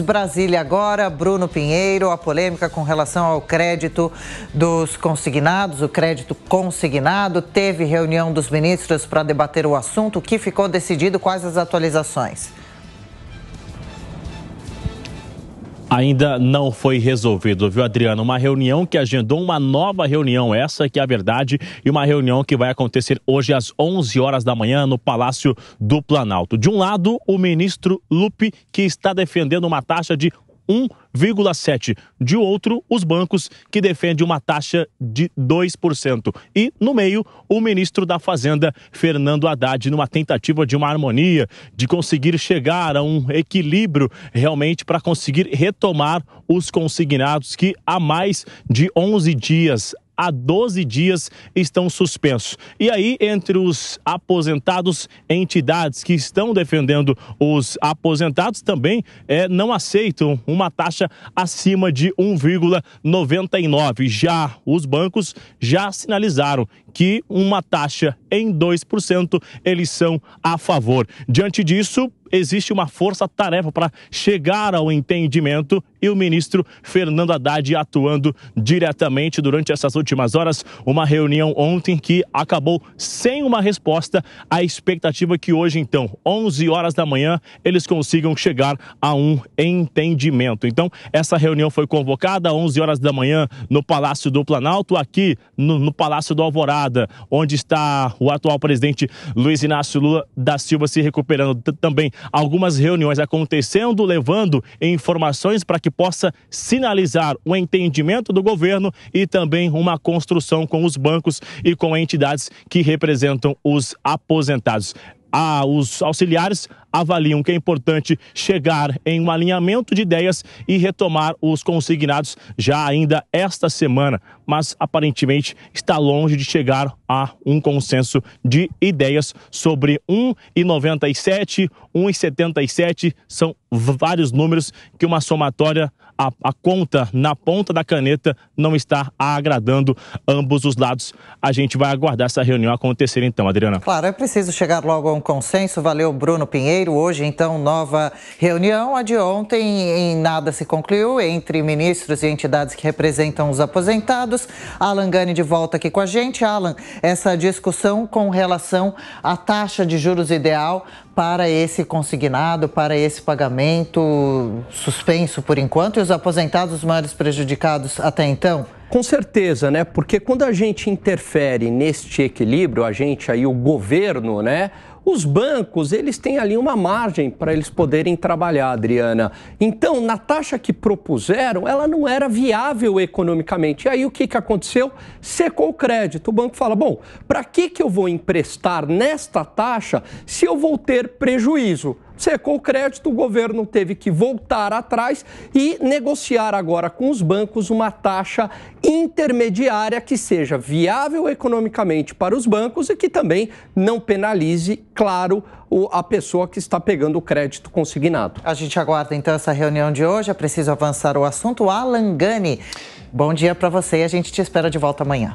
Brasília agora, Bruno Pinheiro, a polêmica com relação ao crédito dos consignados, o crédito consignado, teve reunião dos ministros para debater o assunto, o que ficou decidido, quais as atualizações? ainda não foi resolvido, viu, Adriano? Uma reunião que agendou uma nova reunião, essa que é a verdade, e uma reunião que vai acontecer hoje às 11 horas da manhã no Palácio do Planalto. De um lado, o ministro Lupe, que está defendendo uma taxa de 1,7%. De outro, os bancos, que defendem uma taxa de 2%. E, no meio, o ministro da Fazenda, Fernando Haddad, numa tentativa de uma harmonia, de conseguir chegar a um equilíbrio realmente para conseguir retomar os consignados que há mais de 11 dias a 12 dias estão suspensos. E aí, entre os aposentados, entidades que estão defendendo os aposentados também é, não aceitam uma taxa acima de 1,99. Já os bancos já sinalizaram que uma taxa em 2% eles são a favor. Diante disso, existe uma força-tarefa para chegar ao entendimento e o ministro Fernando Haddad atuando diretamente durante essas últimas horas. Uma reunião ontem que acabou sem uma resposta. A expectativa que hoje, então, 11 horas da manhã, eles consigam chegar a um entendimento. Então, essa reunião foi convocada 11 horas da manhã no Palácio do Planalto, aqui no, no Palácio do Alvorada, onde está o atual presidente Luiz Inácio Lula da Silva se recuperando também Algumas reuniões acontecendo, levando informações para que possa sinalizar o entendimento do governo e também uma construção com os bancos e com entidades que representam os aposentados. Ah, os auxiliares avaliam que é importante chegar em um alinhamento de ideias e retomar os consignados já ainda esta semana, mas aparentemente está longe de chegar a um consenso de ideias sobre 1,97, 1,77, são vários números que uma somatória a, a, conta na ponta da caneta não está agradando ambos os lados. A gente vai aguardar essa reunião acontecer então, Adriana. Claro, é preciso chegar logo a um consenso. Valeu, Bruno Pinheiro Janeiro. Hoje, então, nova reunião. A de ontem em nada se concluiu entre ministros e entidades que representam os aposentados. Alan Gani de volta aqui com a gente. Alan, essa discussão com relação à taxa de juros ideal para esse consignado, para esse pagamento suspenso por enquanto e os aposentados os maiores prejudicados até então? Com certeza, né? Porque quando a gente interfere neste equilíbrio, a gente aí, o governo, né? Os bancos, eles têm ali uma margem para eles poderem trabalhar, Adriana. Então, na taxa que propuseram, ela não era viável economicamente. E aí, o que, que aconteceu? Secou o crédito. O banco fala, bom, para que, que eu vou emprestar nesta taxa se eu vou ter prejuízo? secou o crédito, o governo teve que voltar atrás e negociar agora com os bancos uma taxa intermediária que seja viável economicamente para os bancos e que também não penalize, claro, a pessoa que está pegando o crédito consignado. A gente aguarda então essa reunião de hoje. É preciso avançar o assunto. Alan Gani, bom dia para você e a gente te espera de volta amanhã.